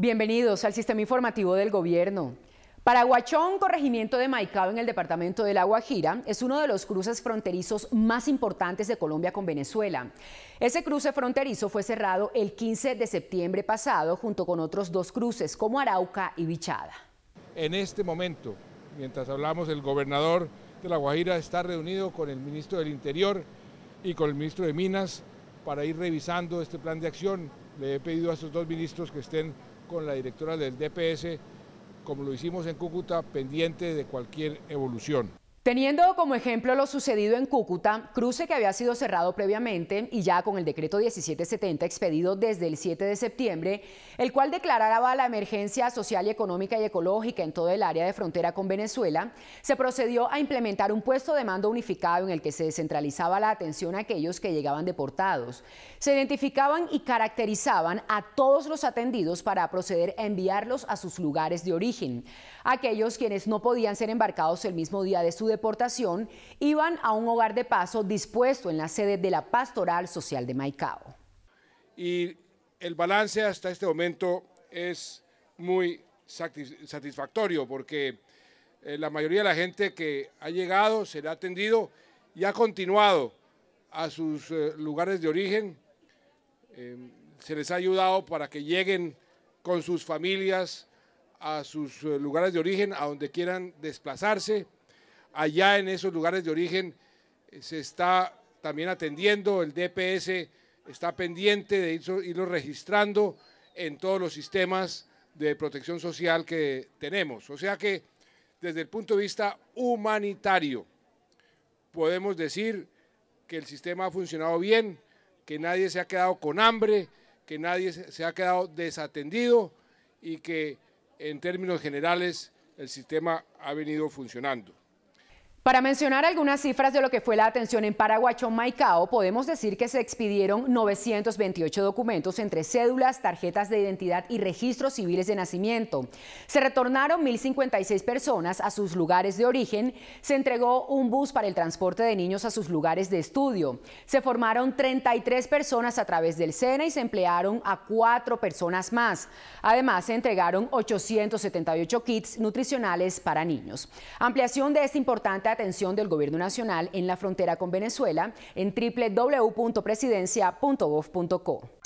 Bienvenidos al sistema informativo del gobierno. Paraguachón, corregimiento de Maicao en el departamento de La Guajira, es uno de los cruces fronterizos más importantes de Colombia con Venezuela. Ese cruce fronterizo fue cerrado el 15 de septiembre pasado junto con otros dos cruces como Arauca y Bichada. En este momento, mientras hablamos, el gobernador de La Guajira está reunido con el ministro del Interior y con el ministro de Minas para ir revisando este plan de acción. Le he pedido a estos dos ministros que estén con la directora del DPS, como lo hicimos en Cúcuta, pendiente de cualquier evolución. Teniendo como ejemplo lo sucedido en Cúcuta, cruce que había sido cerrado previamente y ya con el decreto 1770 expedido desde el 7 de septiembre, el cual declaraba la emergencia social económica y ecológica en todo el área de frontera con Venezuela, se procedió a implementar un puesto de mando unificado en el que se descentralizaba la atención a aquellos que llegaban deportados. Se identificaban y caracterizaban a todos los atendidos para proceder a enviarlos a sus lugares de origen. Aquellos quienes no podían ser embarcados el mismo día de su deportación, iban a un hogar de paso dispuesto en la sede de la Pastoral Social de Maicao. Y el balance hasta este momento es muy satisfactorio porque eh, la mayoría de la gente que ha llegado se le ha atendido y ha continuado a sus eh, lugares de origen. Em, se les ha ayudado para que lleguen con sus familias a sus eh, lugares de origen, a donde quieran desplazarse allá en esos lugares de origen eh, se está también atendiendo, el DPS está pendiente de irlo, registrando en todos los sistemas de protección social que tenemos. O sea que desde el punto de vista humanitario podemos decir que el sistema ha funcionado bien, que nadie se ha quedado con hambre, que nadie se ha quedado desatendido y que en términos generales el sistema ha venido funcionando. Para mencionar algunas cifras de lo que fue la atención en Paraguacho, Maicao, podemos decir que se expidieron 928 documentos entre cédulas, tarjetas de identidad y registros civiles de nacimiento. Se retornaron 1.056 personas a sus lugares de origen, se entregó un bus para el transporte de niños a sus lugares de estudio, se formaron 33 personas a través del SENA y se emplearon a cuatro personas más. Además, se entregaron 878 kits nutricionales para niños. Ampliación de esta importante atención del Gobierno Nacional en la frontera con Venezuela en www.presidencia.gov.co.